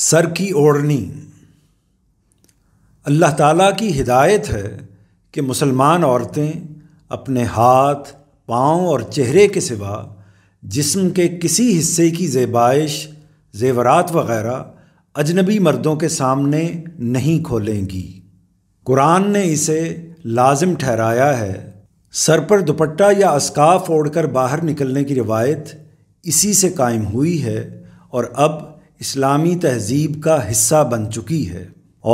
sir की ओढ़नी अल्लाह ताला की हिदायत है कि मुसलमान औरतें अपने हाथ पाँव और चेहरे के सिवा जिस्म के किसी हिस्से की जेबाइश जेवरात वगैरह अजनबी मर्दों के सामने नहीं खोलेंगी कुरान ने इसे लाजिम ठहराया है सर पर दुपट्टा या अस्काफ ओढ़कर बाहर निकलने की रिवायत इसी से कायम हुई है और अब इस्लामी तहजीब का हिस्सा बन चुकी है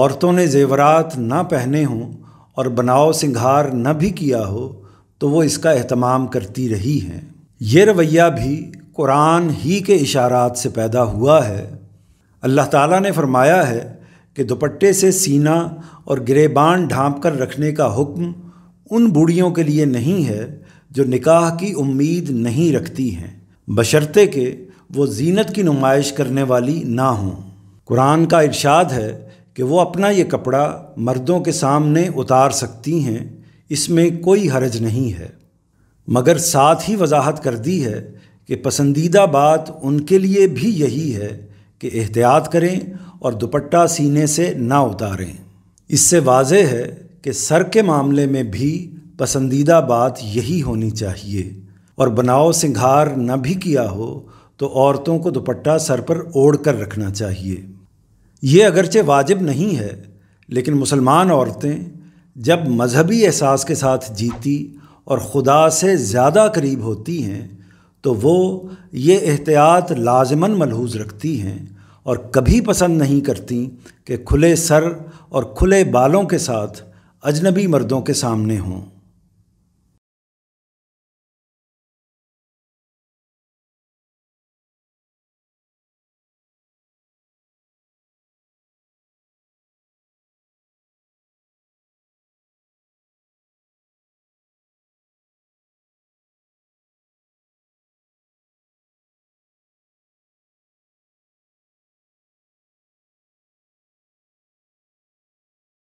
औरतों ने जेवरात ना पहने हों और बनाओ सिंगार न भी किया हो तो वो इसका अहतमाम करती रही हैं ये रवैया भी कुरान ही के इशारात से पैदा हुआ है अल्लाह ताला ने फरमाया है कि दुपट्टे से सीना और गिरेबान ढांप कर रखने का हुक्म उन बूढ़ियों के लिए नहीं है जो निकाह की उम्मीद नहीं रखती हैं बशर्ते के वो जीनत की नुमाइश करने वाली ना हों कुरान का इरशाद है कि वो अपना ये कपड़ा मर्दों के सामने उतार सकती हैं इसमें कोई हरज नहीं है मगर साथ ही वजाहत कर दी है कि पसंदीदा बात उनके लिए भी यही है कि एहतियात करें और दुपट्टा सीने से ना उतारें इससे वाज है कि सर के मामले में भी पसंदीदा बात यही होनी चाहिए और बनाओ सिंगार न भी किया हो तो औरतों को दुपट्टा सर पर ओढ़ कर रखना चाहिए ये अगरचे वाजिब नहीं है लेकिन मुसलमान औरतें जब मजहबी एहसास के साथ जीती और ख़ुदा से ज़्यादा करीब होती हैं तो वो ये एहतियात लाजमन मलहूज रखती हैं और कभी पसंद नहीं करती कि खुले सर और खुले बालों के साथ अजनबी मर्दों के सामने हों